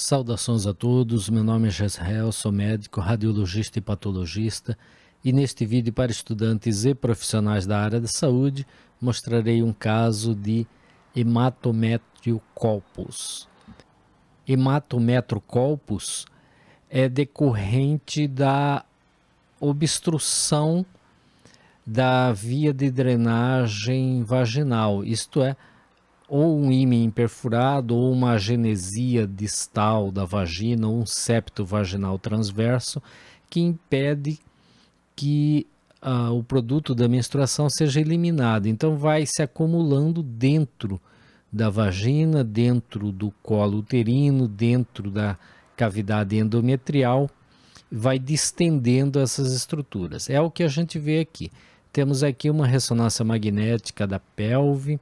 Saudações a todos, meu nome é Jezreel, sou médico, radiologista e patologista e neste vídeo para estudantes e profissionais da área da saúde mostrarei um caso de hematometricolpus. Hematometricolpus é decorrente da obstrução da via de drenagem vaginal, isto é, ou um ímã perfurado, ou uma genesia distal da vagina, ou um septo vaginal transverso, que impede que ah, o produto da menstruação seja eliminado. Então, vai se acumulando dentro da vagina, dentro do colo uterino, dentro da cavidade endometrial, vai distendendo essas estruturas. É o que a gente vê aqui. Temos aqui uma ressonância magnética da pelve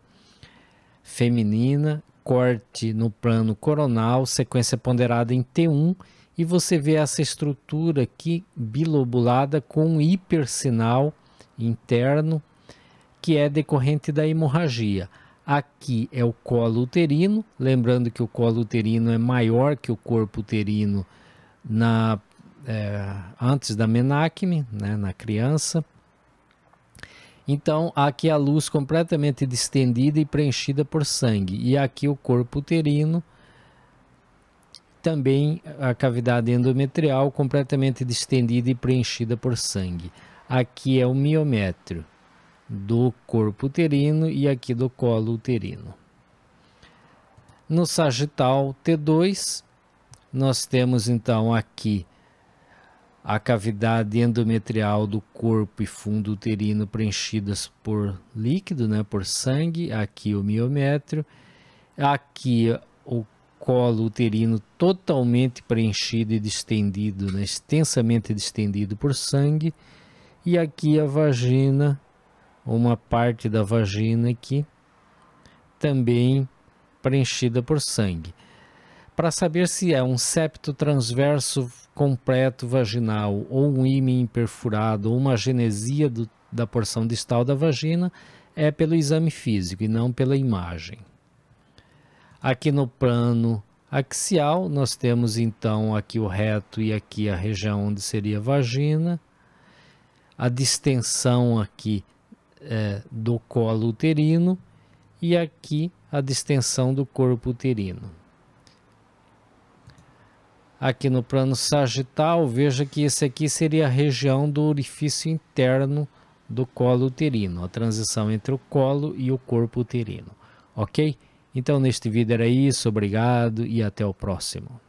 feminina, corte no plano coronal, sequência ponderada em T1 e você vê essa estrutura aqui bilobulada com um hipersinal interno que é decorrente da hemorragia. Aqui é o colo uterino, lembrando que o colo uterino é maior que o corpo uterino na, é, antes da menacme, né, na criança. Então, aqui a luz completamente distendida e preenchida por sangue. E aqui o corpo uterino, também a cavidade endometrial completamente distendida e preenchida por sangue. Aqui é o miométrio do corpo uterino e aqui do colo uterino. No sagital T2, nós temos então aqui a cavidade endometrial do corpo e fundo uterino preenchidas por líquido, né, por sangue, aqui o miométrio, aqui o colo uterino totalmente preenchido e distendido, né, extensamente distendido por sangue, e aqui a vagina, uma parte da vagina aqui, também preenchida por sangue para saber se é um septo transverso completo vaginal ou um ímã perfurado ou uma genesia do, da porção distal da vagina é pelo exame físico e não pela imagem. Aqui no plano axial, nós temos então aqui o reto e aqui a região onde seria a vagina, a distensão aqui é, do colo uterino e aqui a distensão do corpo uterino. Aqui no plano sagital, veja que esse aqui seria a região do orifício interno do colo uterino, a transição entre o colo e o corpo uterino, ok? Então, neste vídeo era isso, obrigado e até o próximo.